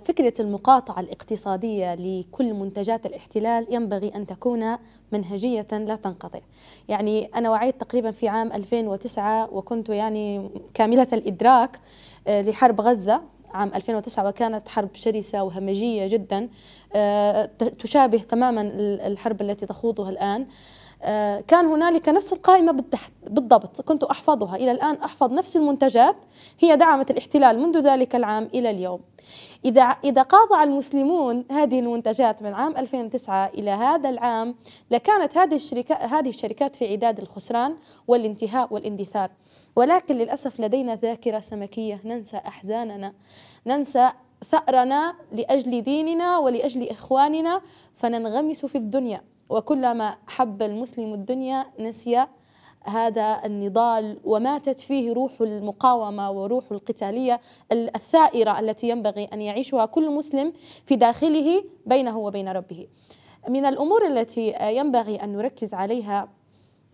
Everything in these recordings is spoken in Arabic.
فكرة المقاطعة الاقتصادية لكل منتجات الاحتلال ينبغي أن تكون منهجية لا تنقطع يعني أنا وعيت تقريبا في عام 2009 وكنت يعني كاملة الإدراك آه، لحرب غزة عام 2009 وكانت حرب شرسة وهمجية جدا آه، تشابه تماما الحرب التي تخوضها الآن آه، كان هنالك نفس القائمة بالتحت بالضبط كنت أحفظها إلى الآن أحفظ نفس المنتجات هي دعمت الاحتلال منذ ذلك العام إلى اليوم إذا إذا قاطع المسلمون هذه المنتجات من عام 2009 إلى هذا العام لكانت هذه الشركات هذه الشركات في عداد الخسران والانتهاء والاندثار ولكن للأسف لدينا ذاكرة سمكية ننسى أحزاننا ننسى ثأرنا لأجل ديننا ولأجل إخواننا فننغمس في الدنيا وكلما حب المسلم الدنيا نسي هذا النضال وماتت فيه روح المقاومة وروح القتالية الثائرة التي ينبغي أن يعيشها كل مسلم في داخله بينه وبين ربه من الأمور التي ينبغي أن نركز عليها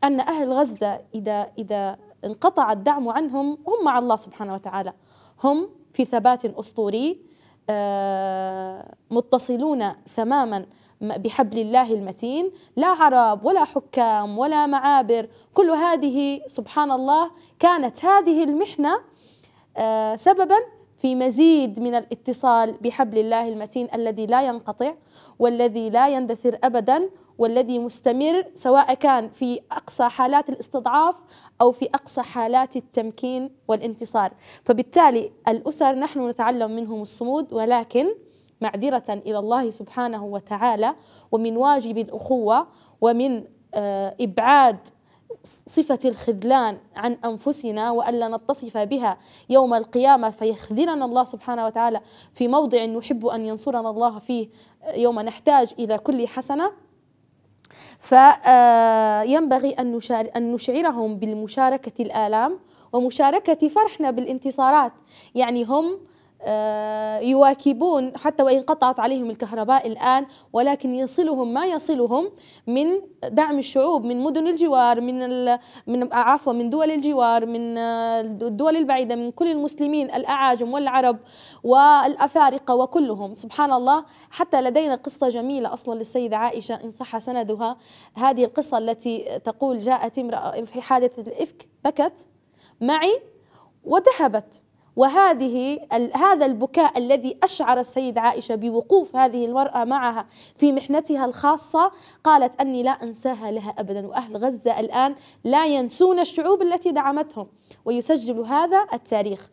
أن أهل غزة إذا, إذا انقطع الدعم عنهم هم مع الله سبحانه وتعالى هم في ثبات أسطوري آه، متصلون تماما بحبل الله المتين لا عرب ولا حكام ولا معابر كل هذه سبحان الله كانت هذه المحنة آه، سببا في مزيد من الاتصال بحبل الله المتين الذي لا ينقطع والذي لا يندثر أبدا والذي مستمر سواء كان في أقصى حالات الاستضعاف أو في أقصى حالات التمكين والانتصار فبالتالي الأسر نحن نتعلم منهم الصمود ولكن معذرة إلى الله سبحانه وتعالى ومن واجب الأخوة ومن آه، إبعاد صفة الخذلان عن أنفسنا وألا نتصف بها يوم القيامة فيخذلنا الله سبحانه وتعالى في موضع نحب أن ينصرنا الله فيه آه، يوم نحتاج إلى كل حسنة فينبغي آه، أن, أن نشعرهم بالمشاركة الآلام ومشاركة فرحنا بالانتصارات يعني هم آه، يواكبون حتى وإن قطعت عليهم الكهرباء الآن ولكن يصلهم ما يصلهم من دعم الشعوب من مدن الجوار من من عفوا من دول الجوار من آه، الدول البعيدة من كل المسلمين الأعاجم والعرب والأفارقة وكلهم سبحان الله حتى لدينا قصة جميلة أصلا للسيدة عائشة إن صح سندها هذه القصة التي تقول جاءت امرأة في حادثة الإفك بكت معي وذهبت وهذه هذا البكاء الذي أشعر السيدة عائشة بوقوف هذه المرأة معها في محنتها الخاصة قالت أني لا أنساها لها أبدا وأهل غزة الآن لا ينسون الشعوب التي دعمتهم ويسجل هذا التاريخ